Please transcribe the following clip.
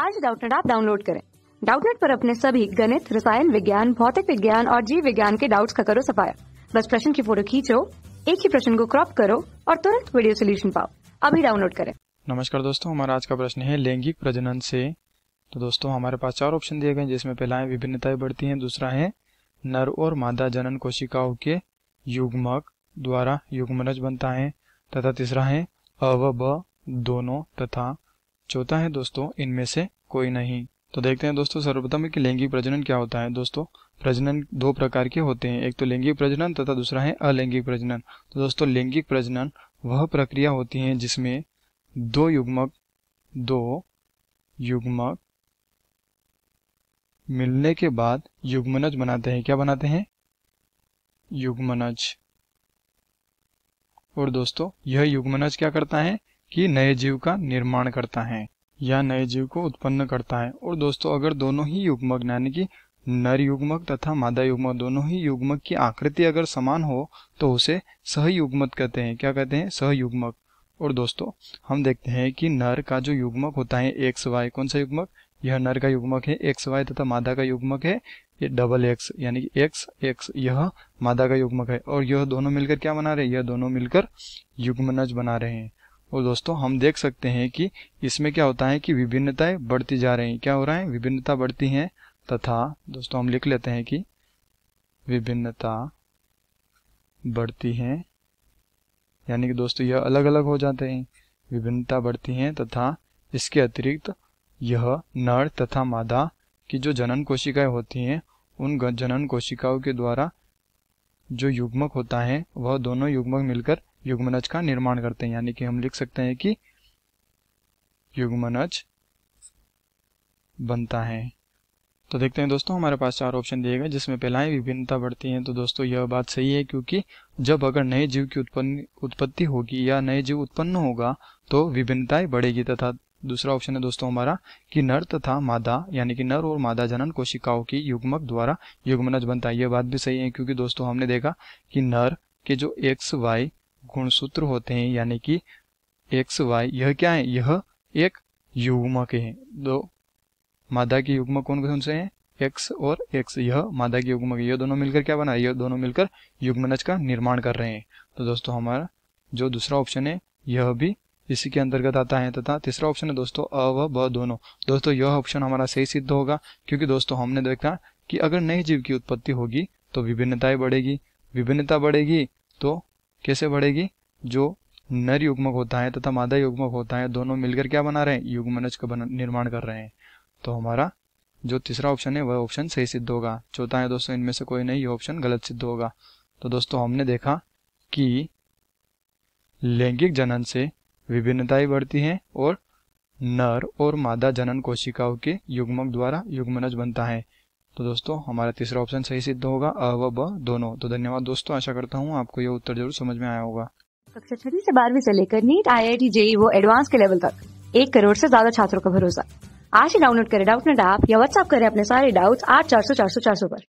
आज डाउटनेट आप डाउनलोड करें डाउटनेट पर अपने सभी गणित रसायन विज्ञान भौतिक विज्ञान और जीव विज्ञान के डाउट्स का करो सफाया बस प्रश्न की फोटो खींचो एक ही प्रश्न को क्रॉप करो और तुरंत वीडियो सोल्यूशन पाओ अभी डाउनलोड करें नमस्कार दोस्तों हमारा आज का प्रश्न है लैंगिक प्रजनन से तो दोस्तों हमारे पास चार ऑप्शन दिए गए हैं जिसमें पहला है विभिन्नताएं बढ़ती हैं दूसरा है नर और मादा जनन कोशिकाओं के युग्मक द्वारा युग्मनज बनता है तथा तीसरा है अव दोनों तथा चौथा है दोस्तों इनमें से कोई नहीं तो देखते हैं दोस्तों सर्वप्रथम कि लैंगिक प्रजनन क्या होता है दोस्तों प्रजनन दो प्रकार के होते हैं एक तो लैंगिक प्रजनन तथा दूसरा है अलैंगिक प्रजनन तो दोस्तों लैंगिक प्रजनन वह प्रक्रिया होती है जिसमें दो युग्मक दो युग्मक मिलने के बाद युग्मनज बनाते हैं क्या बनाते हैं युग्मनज और दोस्तों यह युग्मनज क्या करता है कि नए जीव का निर्माण करता है या नए जीव को उत्पन्न करता है और दोस्तों अगर दोनों ही युग्मक यानी कि नर युग्मक तथा मादा युग्मक दोनों ही युग्मक की आकृति अगर समान हो तो उसे सहयुग्मक कहते हैं क्या कहते हैं सहयुग्मक और दोस्तों हम देखते हैं कि नर का जो युग्मक होता है एक्स वाई कौन सा युग्मक यह नर का युग्मक है एक्स वाई तथा मादा का युग्मक है ये डबल एक्स यानी कि एक्स एक्स यह मादा का युग्मक है और यह दोनों मिलकर क्या बना रहे हैं यह दोनों मिलकर युग्मनज बना रहे हैं और दोस्तों हम देख सकते हैं कि इसमें क्या होता है कि विभिन्नताएं बढ़ती जा रही हैं क्या हो रहा है विभिन्नता बढ़ती हैं तथा दोस्तों हम लिख लेते हैं कि विभिन्नता बढ़ती हैं यानी कि दोस्तों यह अलग अलग हो जाते हैं विभिन्नता बढ़ती हैं तथा इसके अतिरिक्त यह नर तथा मादा की जो जनन कोशिकाएं होती हैं उन जनन कोशिकाओं के द्वारा जो युग्मक होता है वह दोनों युग्मक मिलकर युग्मनज का निर्माण करते हैं यानी कि हम लिख सकते हैं कि युग्मनज बनता है तो देखते हैं दोस्तों हमारे पास चार ऑप्शन दिए गए जिसमें पहला ही विभिन्नता बढ़ती है तो दोस्तों यह बात सही है क्योंकि जब अगर नए जीव की उत्पन्न उत्पत्ति होगी या नए जीव उत्पन्न होगा तो विभिन्नताएं बढ़ेगी तथा दूसरा ऑप्शन है दोस्तों हमारा कि नर तथा मादा यानी कि नर और मादा जनन कोशिकाओं की युग्मक द्वारा युग्मनज बनता है ये बात भी सही है क्योंकि दोस्तों हमने देखा कि नर के जो एक्स वाई गुणसूत्र होते हैं यानी कि एक्स वाई यह क्या है यह एक युग्मक है दो मादा की युग्मक कौन कौन से है एक्स और एक्स यह मादा की युग्मक यह दोनों मिलकर क्या बना यह दोनों मिलकर युग्मनज का निर्माण कर रहे हैं तो दोस्तों हमारा जो दूसरा ऑप्शन है यह भी इसी के अंतर्गत आता है तथा तीसरा ऑप्शन है दोस्तों अ व ब दोनों दोस्तों यह ऑप्शन हमारा सही सिद्ध होगा क्योंकि दोस्तों हमने देखा कि अगर नए जीव की उत्पत्ति होगी तो विभिन्नताएं बढ़ेगी विभिन्नता बढ़ेगी तो कैसे बढ़ेगी जो नर युग्मक होता है तथा मादा युग्मक होता है दोनों मिलकर क्या बना रहे हैं युग्मनज का निर्माण कर रहे हैं तो हमारा जो तीसरा ऑप्शन है वह ऑप्शन सही सिद्ध होगा चौथा है दोस्तों इनमें से कोई नहीं यह ऑप्शन गलत सिद्ध होगा तो दोस्तों हमने देखा कि लैंगिक जनन से विभिन्नताएं बढ़ती हैं और नर और मादा जनन कोशिकाओं के युग्मक द्वारा युग्मनज बनता है तो दोस्तों हमारा तीसरा ऑप्शन सही सिद्ध होगा अ व ब दोनों तो धन्यवाद दोस्तों आशा करता हूँ आपको यह उत्तर जरूर समझ में आया होगा कक्षा छठी से बारहवीं से लेकर NEET I I T JEE वो एडवांस के लेवल तक एक करोड़ से ज्यादा छात्रों का भरोसा आज ही डाउनलोड करें डाउट नेट ऐप या व्हाट्सअप करें अपने सारे डाउट्स आठ चार सौ चार सौ चार सौ पर